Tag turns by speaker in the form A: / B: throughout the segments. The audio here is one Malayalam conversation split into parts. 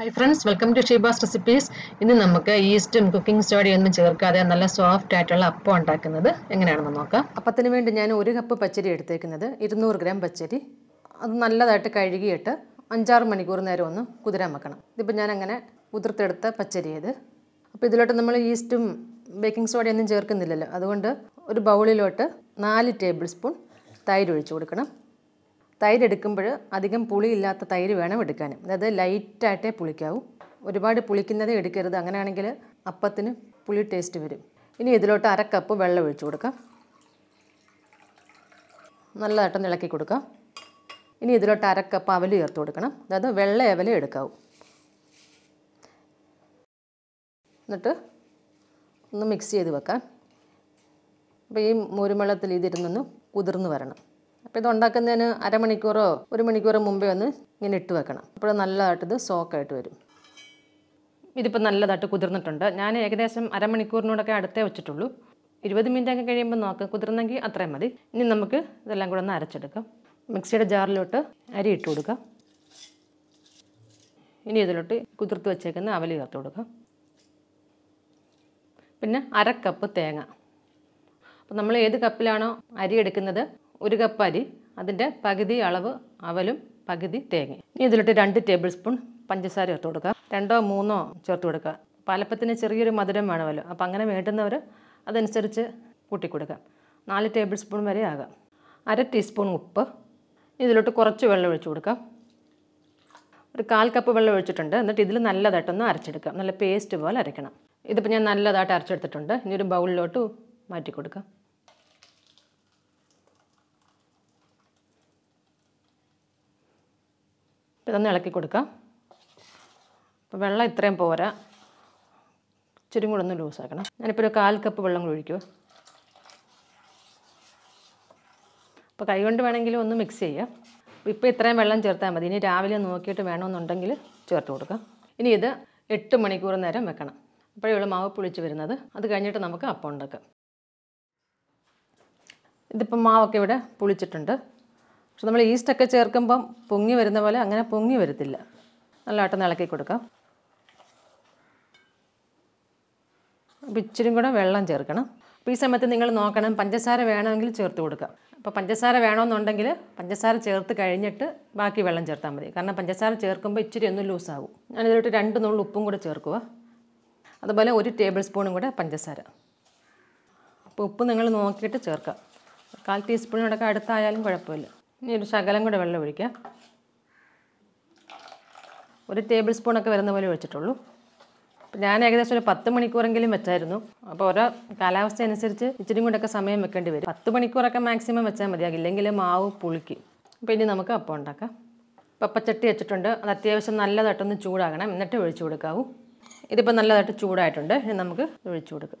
A: high friends welcome to Sheeba's recipes ഇന്ന് നമുക്ക് ഈസ്റ്റും കുക്കിംഗ് ഒന്നും ചേർക്കാതെ നല്ല സോഫ്റ്റ് ആയിട്ടുള്ള അപ്പം ഉണ്ടാക്കുന്നത് എങ്ങനെയാണെന്ന് നോക്കാം അപ്പത്തിന് വേണ്ടി ഞാൻ ഒരു കപ്പ് പച്ചരി എടുത്തേക്കുന്നത് ഇരുന്നൂറ് ഗ്രാം പച്ചരി അത് നല്ലതായിട്ട് കഴുകിയിട്ട് അഞ്ചാറ് മണിക്കൂർ നേരം ഒന്ന് കുതിരാൻ വെക്കണം ഇതിപ്പോൾ ഞാൻ അങ്ങനെ കുതിർത്തെടുത്ത പച്ചരി ഇത് അപ്പോൾ ഇതിലോട്ട് നമ്മൾ ഈസ്റ്റും ബേക്കിംഗ് സോഡയൊന്നും ചേർക്കുന്നില്ലല്ലോ അതുകൊണ്ട് ഒരു ബൗളിലോട്ട് നാല് ടേബിൾ സ്പൂൺ തൈര് ഒഴിച്ച് കൊടുക്കണം തൈര് എടുക്കുമ്പോൾ അധികം പുളിയില്ലാത്ത തൈര് വേണം എടുക്കാൻ അതായത് ലൈറ്റായിട്ടേ പുളിക്കാവൂ ഒരുപാട് പുളിക്കുന്നതേ എടുക്കരുത് അങ്ങനെയാണെങ്കിൽ അപ്പത്തിന് പുളി ടേസ്റ്റ് വരും ഇനി ഇതിലോട്ട് അര കപ്പ് വെള്ളം ഒഴിച്ചു കൊടുക്കാം നല്ലതായിട്ട് ഇളക്കി കൊടുക്കാം ഇനി ഇതിലോട്ട് അര കപ്പ് അവല് ചേർത്ത് കൊടുക്കണം അതായത് വെള്ള അവല എടുക്കാവും എന്നിട്ട് ഒന്ന് മിക്സ് ചെയ്ത് വെക്കാം അപ്പോൾ ഈ മോരുമള്ളത്തിൽ ഇതിരുന്നൊന്ന് കുതിർന്ന് വരണം അപ്പോൾ ഇത് ഉണ്ടാക്കുന്നതിന് അരമണിക്കൂറോ ഒരു മണിക്കൂറോ മുമ്പേ ഒന്ന് ഇങ്ങനെ ഇട്ട് വെക്കണം അപ്പോൾ ഇത് സോക്കായിട്ട് വരും ഇതിപ്പോൾ നല്ലതായിട്ട് കുതിർന്നിട്ടുണ്ട് ഞാൻ ഏകദേശം അരമണിക്കൂറിനോടൊക്കെ അടുത്തേ വെച്ചിട്ടുള്ളൂ ഇരുപത് മിനിറ്റ് ഒക്കെ കഴിയുമ്പോൾ നോക്കാം കുതിർന്നെങ്കിൽ അത്രയും മതി ഇനി നമുക്ക് ഇതെല്ലാം കൂടെ ഒന്ന് അരച്ചെടുക്കാം മിക്സിയുടെ ജാറിലോട്ട് അരി ഇട്ട് കൊടുക്കാം ഇനി ഇതിലോട്ട് കുതിർത്ത് വെച്ചേക്കുന്ന അവലി ചേർത്ത് കൊടുക്കാം പിന്നെ അര കപ്പ് തേങ്ങ അപ്പോൾ നമ്മൾ ഏത് കപ്പിലാണോ അരി എടുക്കുന്നത് ഒരു കപ്പ് അരി അതിൻ്റെ പകുതി അളവ് അവലും പകുതി തേങ്ങയും ഇനി ഇതിലിട്ട് രണ്ട് ടേബിൾ സ്പൂൺ പഞ്ചസാര ചേർത്ത് കൊടുക്കുക രണ്ടോ മൂന്നോ ചേർത്ത് കൊടുക്കുക പാലപ്പത്തിന് ചെറിയൊരു മധുരം വേണമല്ലോ അപ്പോൾ അങ്ങനെ വേണ്ടുന്നവർ അതനുസരിച്ച് കൂട്ടിക്കൊടുക്കാം നാല് ടേബിൾ സ്പൂൺ വരെ ആകാം അര ടീസ്പൂൺ ഉപ്പ് ഇതിലോട്ട് കുറച്ച് വെള്ളം ഒഴിച്ചു കൊടുക്കാം ഒരു കാൽ കപ്പ് വെള്ളം ഒഴിച്ചിട്ടുണ്ട് എന്നിട്ട് ഇതിൽ നല്ലതായിട്ടൊന്ന് അരച്ചെടുക്കാം നല്ല പേസ്റ്റ് പോലെ അരയ്ക്കണം ഇതിപ്പോൾ ഞാൻ നല്ലതായിട്ട് അരച്ചെടുത്തിട്ടുണ്ട് ഇനി ഒരു ബൗളിലോട്ട് മാറ്റി കൊടുക്കാം പെട്ടെന്ന് ഇതൊന്ന് ഇളക്കി കൊടുക്കാം അപ്പോൾ വെള്ളം ഇത്രയും പോരാ ഇച്ചിരി കൂടെ ഒന്ന് ലൂസാക്കണം ഞാനിപ്പോൾ ഒരു കാൽ കപ്പ് വെള്ളം കൂടി ഒഴിക്കുക അപ്പോൾ കൈകൊണ്ട് വേണമെങ്കിൽ ഒന്ന് മിക്സ് ചെയ്യാം ഇപ്പോൾ ഇത്രയും വെള്ളം ചേർത്താൽ മതി ഇനി രാവിലെ നോക്കിയിട്ട് വേണമെന്നുണ്ടെങ്കിൽ ചേർത്ത് കൊടുക്കാം ഇനി ഇത് എട്ട് മണിക്കൂർ നേരം വെക്കണം അപ്പോഴുള്ള മാവ് പുളിച്ച് വരുന്നത് അത് കഴിഞ്ഞിട്ട് നമുക്ക് അപ്പം ഉണ്ടാക്കാം ഇതിപ്പം മാവൊക്കെ ഇവിടെ പുളിച്ചിട്ടുണ്ട് പക്ഷെ നമ്മൾ ഈസ്റ്റൊക്കെ ചേർക്കുമ്പം പൊങ്ങി വരുന്ന പോലെ അങ്ങനെ പൊങ്ങി വരത്തില്ല നല്ലതായിട്ടൊന്ന് ഇളക്കി കൊടുക്കാം അപ്പം ഇച്ചിരി കൂടെ വെള്ളം ചേർക്കണം അപ്പോൾ ഈ സമയത്ത് നിങ്ങൾ നോക്കണം പഞ്ചസാര വേണമെങ്കിൽ ചേർത്ത് കൊടുക്കാം അപ്പോൾ പഞ്ചസാര വേണമെന്നുണ്ടെങ്കിൽ പഞ്ചസാര ചേർത്ത് കഴിഞ്ഞിട്ട് ബാക്കി വെള്ളം ചേർത്താൽ മതി കാരണം പഞ്ചസാര ചേർക്കുമ്പോൾ ഇച്ചിരി ഒന്ന് ലൂസാകും ഞാനിതിലോട്ട് രണ്ട് നുള്ളു ഉപ്പും കൂടെ ചേർക്കുക അതുപോലെ ഒരു ടേബിൾ സ്പൂണും കൂടെ പഞ്ചസാര അപ്പോൾ ഉപ്പ് നിങ്ങൾ നോക്കിയിട്ട് ചേർക്കാം കാൽ ടീസ്പൂണിനോടൊക്കെ അടുത്തായാലും കുഴപ്പമില്ല ഇനി ഒരു ശകലം കൂടെ വെള്ളം ഒഴിക്കുക ഒരു ടേബിൾ സ്പൂണൊക്കെ വരുന്ന പോലെ ഒഴിച്ചിട്ടുള്ളൂ ഞാൻ ഏകദേശം ഒരു പത്ത് മണിക്കൂറെങ്കിലും വെച്ചായിരുന്നു അപ്പോൾ ഓരോ കാലാവസ്ഥ അനുസരിച്ച് ഇച്ചിരി കൂടെയൊക്കെ സമയം വെക്കേണ്ടി വരും പത്ത് മണിക്കൂറൊക്കെ മാക്സിമം വെച്ചാൽ മതിയാകും ഇല്ലെങ്കിൽ മാവ് പുളിക്കും അപ്പോൾ ഇനി നമുക്ക് അപ്പം ഉണ്ടാക്കാം പപ്പച്ചട്ടി വെച്ചിട്ടുണ്ട് അത് അത്യാവശ്യം നല്ലതായിട്ടൊന്ന് ചൂടാകണം എന്നിട്ട് ഒഴിച്ചു കൊടുക്കാവൂ ഇതിപ്പോൾ നല്ലതായിട്ട് ചൂടായിട്ടുണ്ട് ഇനി നമുക്ക് ഒഴിച്ചു കൊടുക്കാം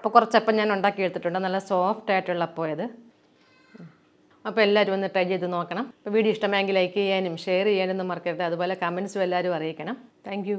A: അപ്പോൾ കുറച്ചപ്പം ഞാൻ ഉണ്ടാക്കി എടുത്തിട്ടുണ്ട് നല്ല സോഫ്റ്റ് ആയിട്ടുള്ള ഇത് അപ്പോൾ എല്ലാവരും ഒന്ന് ട്രൈ ചെയ്ത് നോക്കണം വീഡിയോ ഇഷ്ടമായെങ്കിൽ ലൈക്ക് ചെയ്യാനും ഷെയർ ചെയ്യാനൊന്നും മറക്കരുത് അതുപോലെ കമൻസും എല്ലാവരും അറിയിക്കണം താങ്ക്